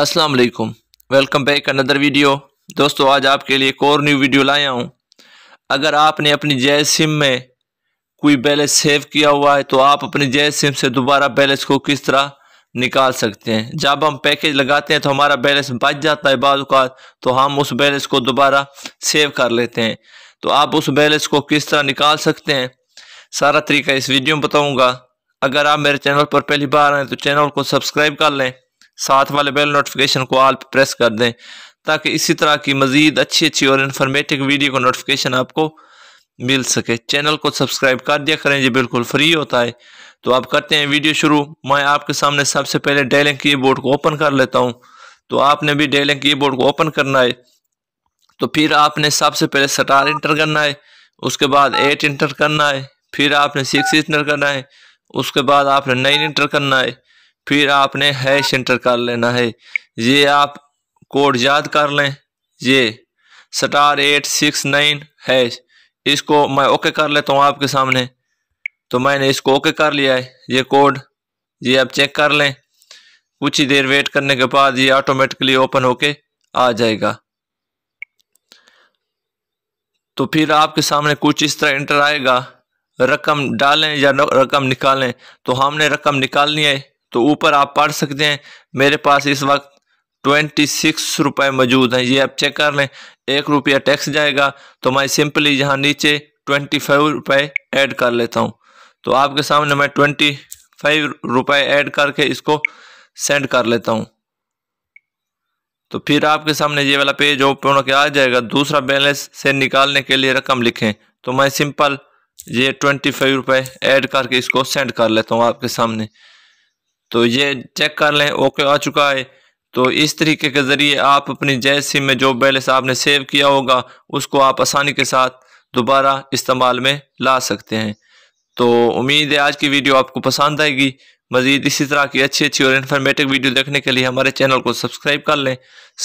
अस्सलाम वालेकुम welcome back another video दोस्तों आज आपके लिए एक और न्यू वीडियो लाया हूँ अगर आपने अपनी जय सिम में कोई बैलेंस सेव किया हुआ है तो आप अपनी जय सिम से दोबारा बैलेंस को किस तरह निकाल सकते हैं जब हम पैकेज लगाते हैं तो हमारा बैलेंस बच जाता है बाद तो हम उस बैलेंस को दोबारा सेव कर लेते हैं तो आप उस बैलेंस को किस तरह निकाल सकते हैं सारा तरीका इस वीडियो में बताऊँगा अगर आप मेरे चैनल पर पहली बार आए तो चैनल को सब्सक्राइब कर लें साथ वाले बेल नोटिफिकेशन को आल प्रेस कर दें ताकि इसी तरह की मज़ीद अच्छी अच्छी और इन्फॉर्मेटिव वीडियो का नोटिफिकेशन आपको मिल सके चैनल को सब्सक्राइब कर दिया करें ये बिल्कुल फ्री होता है तो आप करते हैं वीडियो शुरू मैं आपके सामने सबसे पहले डेलिंग की बोर्ड को ओपन कर लेता हूँ तो आपने भी डेलिंग की बोर्ड को ओपन करना है तो फिर आपने सबसे पहले स्टार इंटर करना है उसके बाद एट इंटर करना है फिर आपने सिक्स इंटर करना है उसके बाद आपने नाइन इंटर करना है फिर आपने हैश इंटर कर लेना है ये आप कोड याद कर लें ये star eight six nine hash इसको मैं ओके कर लेता हूँ आपके सामने तो मैंने इसको ओके कर लिया है ये कोड ये आप चेक कर लें कुछ ही देर वेट करने के बाद ये ऑटोमेटिकली ओपन होके आ जाएगा तो फिर आपके सामने कुछ इस तरह इंटर आएगा रकम डालें या रकम निकालें तो हमने रकम निकालनी है तो ऊपर आप पढ़ सकते हैं मेरे पास इस वक्त ट्वेंटी सिक्स रुपये मौजूद हैं ये आप चेक कर लें एक रुपया टैक्स जाएगा तो मैं सिंपली यहाँ नीचे ट्वेंटी फाइव रुपये ऐड कर लेता हूँ तो आपके सामने मैं ट्वेंटी फाइव रुपये ऐड करके इसको सेंड कर लेता हूँ तो फिर आपके सामने ये वाला पेज ओपन होकर आ जाएगा दूसरा बैलेंस से निकालने के लिए रकम लिखें तो मैं सिंपल ये ट्वेंटी फाइव रुपये ऐड करके इसको सेंड कर लेता हूँ आपके सामने तो ये चेक कर लें ओके आ चुका है तो इस तरीके के ज़रिए आप अपनी जय सिम में जो बैलेंस आपने सेव किया होगा उसको आप आसानी के साथ दोबारा इस्तेमाल में ला सकते हैं तो उम्मीद है आज की वीडियो आपको पसंद आएगी मज़ीद इसी तरह की अच्छी अच्छी और इन्फॉर्मेटिव वीडियो देखने के लिए हमारे चैनल को सब्सक्राइब कर लें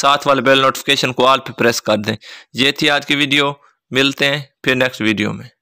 साथ वाले बेल नोटिफिकेशन को आल पर प्रेस कर दें ये थी आज की वीडियो मिलते हैं फिर नेक्स्ट वीडियो में